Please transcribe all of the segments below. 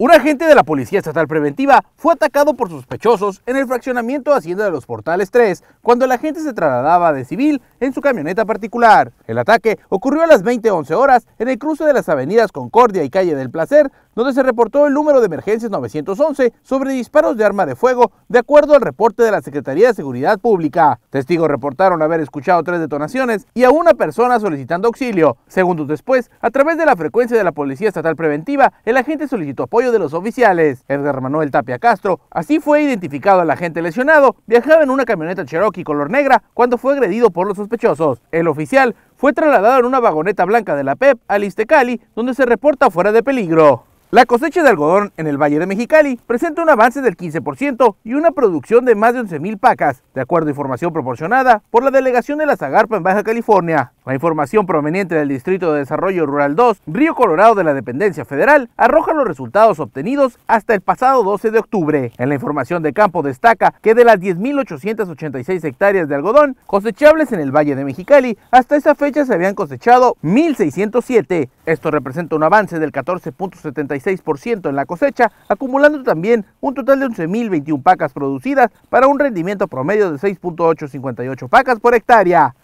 Un agente de la Policía Estatal Preventiva fue atacado por sospechosos en el fraccionamiento Hacienda de los Portales 3 cuando el agente se trasladaba de civil en su camioneta particular. El ataque ocurrió a las 20.11 horas en el cruce de las avenidas Concordia y Calle del Placer donde se reportó el número de emergencias 911 sobre disparos de arma de fuego, de acuerdo al reporte de la Secretaría de Seguridad Pública. Testigos reportaron haber escuchado tres detonaciones y a una persona solicitando auxilio. Segundos después, a través de la frecuencia de la Policía Estatal Preventiva, el agente solicitó apoyo de los oficiales. Edgar Manuel Tapia Castro, así fue identificado al agente lesionado, viajaba en una camioneta Cherokee color negra cuando fue agredido por los sospechosos. El oficial fue trasladado en una vagoneta blanca de la PEP a Listecali, donde se reporta fuera de peligro. La cosecha de algodón en el Valle de Mexicali presenta un avance del 15% y una producción de más de 11.000 pacas, de acuerdo a información proporcionada por la delegación de la Zagarpa en Baja California. La información proveniente del Distrito de Desarrollo Rural 2, Río Colorado de la Dependencia Federal, arroja los resultados obtenidos hasta el pasado 12 de octubre. En la información de campo destaca que de las 10.886 hectáreas de algodón cosechables en el Valle de Mexicali, hasta esa fecha se habían cosechado 1.607. Esto representa un avance del 14.76% en la cosecha, acumulando también un total de 11.021 pacas producidas para un rendimiento promedio de 6.858 pacas por hectárea.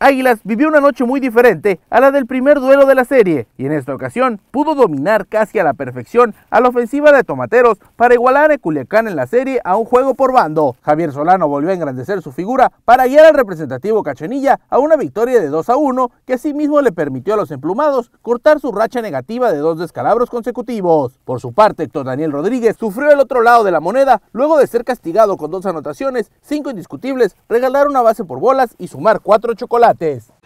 Águilas vivió una noche muy diferente a la del primer duelo de la serie y en esta ocasión pudo dominar casi a la perfección a la ofensiva de Tomateros para igualar a Culiacán en la serie a un juego por bando. Javier Solano volvió a engrandecer su figura para guiar al representativo Cachenilla a una victoria de 2 a 1 que asimismo le permitió a los emplumados cortar su racha negativa de dos descalabros consecutivos. Por su parte, Héctor Daniel Rodríguez sufrió el otro lado de la moneda luego de ser castigado con dos anotaciones, cinco indiscutibles, regalar una base por bolas y sumar cuatro chocolates. Socrates.